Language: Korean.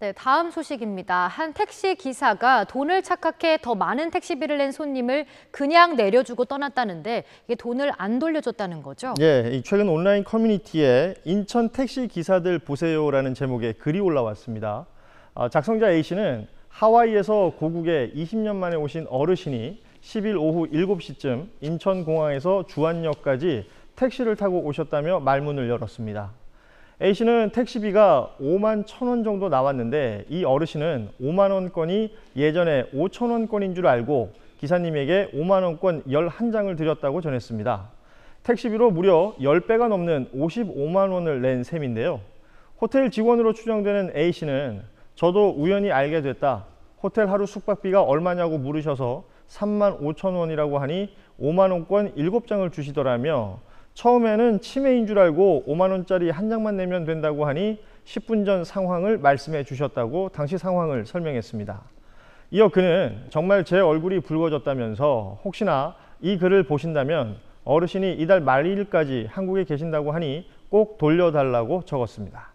네, 다음 소식입니다. 한 택시 기사가 돈을 착각해 더 많은 택시비를 낸 손님을 그냥 내려주고 떠났다는데 이게 돈을 안 돌려줬다는 거죠? 예, 최근 온라인 커뮤니티에 인천 택시 기사들 보세요라는 제목의 글이 올라왔습니다. 아, 작성자 A 씨는 하와이에서 고국에 20년 만에 오신 어르신이 10일 오후 7시쯤 인천공항에서 주안역까지 택시를 타고 오셨다며 말문을 열었습니다. A씨는 택시비가 5만 1천원 정도 나왔는데 이 어르신은 5만원권이 예전에 5천원권인 줄 알고 기사님에게 5만원권 11장을 드렸다고 전했습니다. 택시비로 무려 10배가 넘는 55만원을 낸 셈인데요. 호텔 직원으로 추정되는 A씨는 저도 우연히 알게 됐다. 호텔 하루 숙박비가 얼마냐고 물으셔서 3만 5천 원이라고 하니 5만 원권 7장을 주시더라며 처음에는 치매인 줄 알고 5만원짜리 한 장만 내면 된다고 하니 10분 전 상황을 말씀해 주셨다고 당시 상황을 설명했습니다. 이어 그는 정말 제 얼굴이 붉어졌다면서 혹시나 이 글을 보신다면 어르신이 이달 말일까지 한국에 계신다고 하니 꼭 돌려달라고 적었습니다.